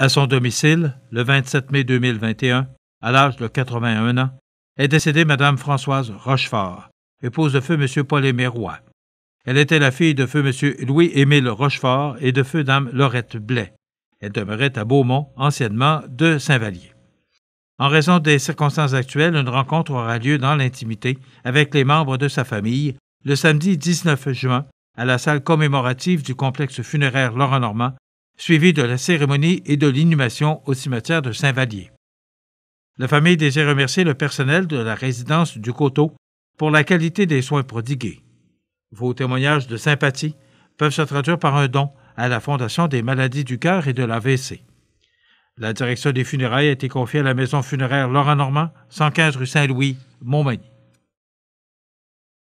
à son domicile le 27 mai 2021, à l'âge de 81 ans, est décédée Mme Françoise Rochefort, épouse de feu M. Paul Roy. Elle était la fille de feu M. Louis-Émile Rochefort et de feu Dame Laurette Blais. Elle demeurait à Beaumont, anciennement de Saint-Vallier. En raison des circonstances actuelles, une rencontre aura lieu dans l'intimité avec les membres de sa famille le samedi 19 juin à la salle commémorative du complexe funéraire Laurent-Normand suivi de la cérémonie et de l'inhumation au cimetière de Saint-Vallier. La famille désire remercier le personnel de la résidence du Coteau pour la qualité des soins prodigués. Vos témoignages de sympathie peuvent se traduire par un don à la Fondation des maladies du cœur et de l'AVC. La direction des funérailles a été confiée à la maison funéraire Laurent Normand, 115 rue Saint-Louis, Montmagny.